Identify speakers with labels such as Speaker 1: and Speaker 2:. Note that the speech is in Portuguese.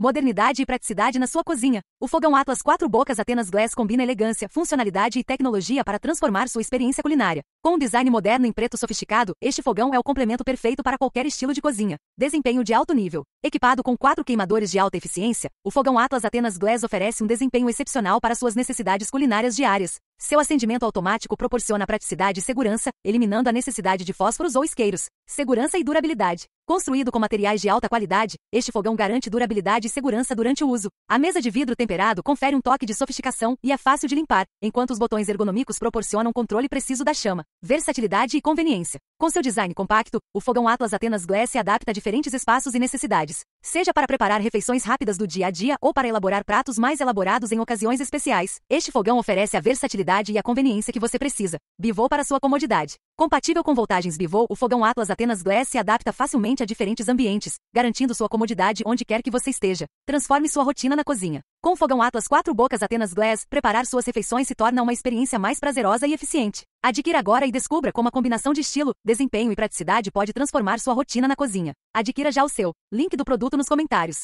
Speaker 1: modernidade e praticidade na sua cozinha. O fogão Atlas Quatro Bocas Atenas Glass combina elegância, funcionalidade e tecnologia para transformar sua experiência culinária. Com um design moderno em preto sofisticado, este fogão é o complemento perfeito para qualquer estilo de cozinha. Desempenho de alto nível. Equipado com quatro queimadores de alta eficiência, o fogão Atlas Atenas Glass oferece um desempenho excepcional para suas necessidades culinárias diárias. Seu acendimento automático proporciona praticidade e segurança, eliminando a necessidade de fósforos ou isqueiros. Segurança e durabilidade. Construído com materiais de alta qualidade, este fogão garante durabilidade e segurança durante o uso. A mesa de vidro temperado confere um toque de sofisticação e é fácil de limpar, enquanto os botões ergonômicos proporcionam controle preciso da chama, versatilidade e conveniência. Com seu design compacto, o fogão Atlas Atenas Glass se adapta a diferentes espaços e necessidades, seja para preparar refeições rápidas do dia a dia ou para elaborar pratos mais elaborados em ocasiões especiais. Este fogão oferece a versatilidade e a conveniência que você precisa. Bivou para sua comodidade. Compatível com voltagens Bivou, o fogão Atlas Atenas Glass se adapta facilmente a diferentes ambientes, garantindo sua comodidade onde quer que você esteja. Transforme sua rotina na cozinha. Com o fogão Atlas 4 Bocas Atenas Glass, preparar suas refeições se torna uma experiência mais prazerosa e eficiente. Adquira agora e descubra como a combinação de estilo, desempenho e praticidade pode transformar sua rotina na cozinha. Adquira já o seu. Link do produto nos comentários.